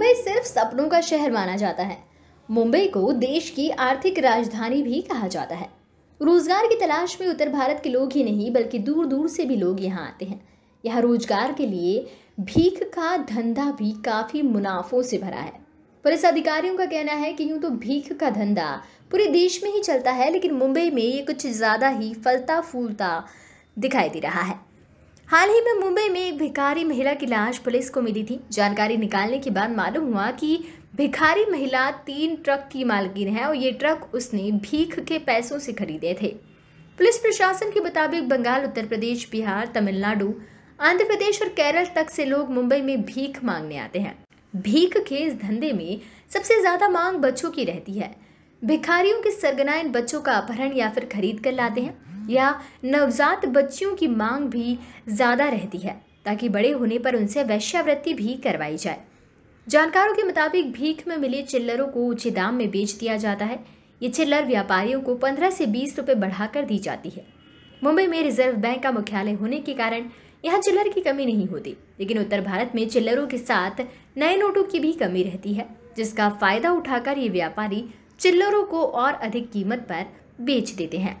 मुंबई सिर्फ सपनों का शहर माना जाता है मुंबई को देश की आर्थिक राजधानी भी कहा जाता है रोजगार की तलाश में उत्तर भारत के लोग ही नहीं बल्कि दूर दूर से भी लोग यहाँ आते हैं यहाँ रोजगार के लिए भीख का धंधा भी काफ़ी मुनाफों से भरा है पुलिस अधिकारियों का कहना है कि यूं तो भीख का धंधा पूरे देश में ही चलता है लेकिन मुंबई में ये कुछ ज़्यादा ही फलता फूलता दिखाई दे रहा है हाल ही में मुंबई में एक भिखारी महिला की लाश पुलिस को मिली थी जानकारी निकालने के बाद मालूम हुआ कि भिखारी महिला तीन ट्रक की मालकिन है और ये ट्रक उसने भीख के पैसों से खरीदे थे पुलिस प्रशासन के मुताबिक बंगाल उत्तर प्रदेश बिहार तमिलनाडु आंध्र प्रदेश और केरल तक से लोग मुंबई में भीख मांगने आते हैं भीख के इस धंधे में सबसे ज़्यादा मांग बच्चों की रहती है भिखारियों के सरगना इन बच्चों का अपहरण या फिर खरीद कर लाते हैं या नवजात बच्चियों की मांग भी ज़्यादा रहती है ताकि बड़े होने पर उनसे वैश्यावृत्ति भी करवाई जाए जानकारों के मुताबिक भीख में मिले चिल्लरों को ऊंचे दाम में बेच दिया जाता है ये चिल्लर व्यापारियों को पंद्रह से बीस रुपये बढ़ाकर दी जाती है मुंबई में रिजर्व बैंक का मुख्यालय होने के कारण यहाँ चिल्लर की कमी नहीं होती लेकिन उत्तर भारत में चिल्लरों के साथ नए नोटों की भी कमी रहती है जिसका फायदा उठाकर ये व्यापारी चिल्लरों को और अधिक कीमत पर बेच देते हैं